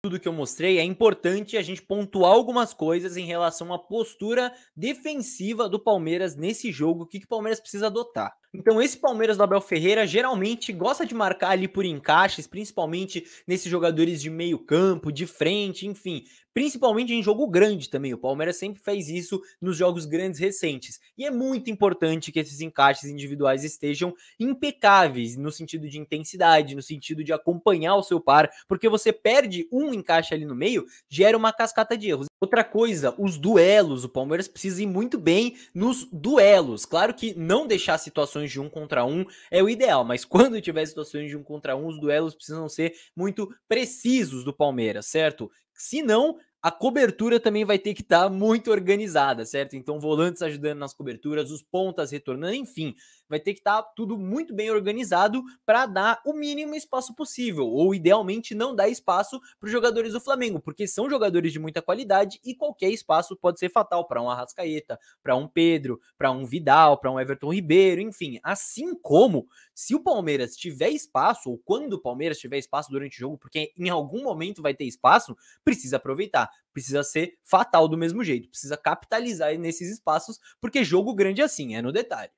tudo que eu mostrei, é importante a gente pontuar algumas coisas em relação à postura defensiva do Palmeiras nesse jogo, o que, que o Palmeiras precisa adotar. Então, esse Palmeiras do Abel Ferreira geralmente gosta de marcar ali por encaixes, principalmente nesses jogadores de meio campo, de frente, enfim. Principalmente em jogo grande também. O Palmeiras sempre fez isso nos jogos grandes recentes. E é muito importante que esses encaixes individuais estejam impecáveis no sentido de intensidade, no sentido de acompanhar o seu par, porque você perde um um encaixa ali no meio, gera uma cascata de erros. Outra coisa, os duelos. O Palmeiras precisa ir muito bem nos duelos. Claro que não deixar situações de um contra um é o ideal, mas quando tiver situações de um contra um, os duelos precisam ser muito precisos do Palmeiras, certo? Se não, a cobertura também vai ter que estar tá muito organizada, certo? Então, volantes ajudando nas coberturas, os pontas retornando, enfim, vai ter que estar tá tudo muito bem organizado para dar o mínimo espaço possível, ou idealmente não dar espaço para os jogadores do Flamengo, porque são jogadores de muita qualidade e qualquer espaço pode ser fatal para um Arrascaeta, para um Pedro, para um Vidal, para um Everton Ribeiro, enfim. Assim como se o Palmeiras tiver espaço, ou quando o Palmeiras tiver espaço durante o jogo, porque em algum momento vai ter espaço, precisa aproveitar, precisa ser fatal do mesmo jeito, precisa capitalizar nesses espaços, porque jogo grande é assim, é no detalhe.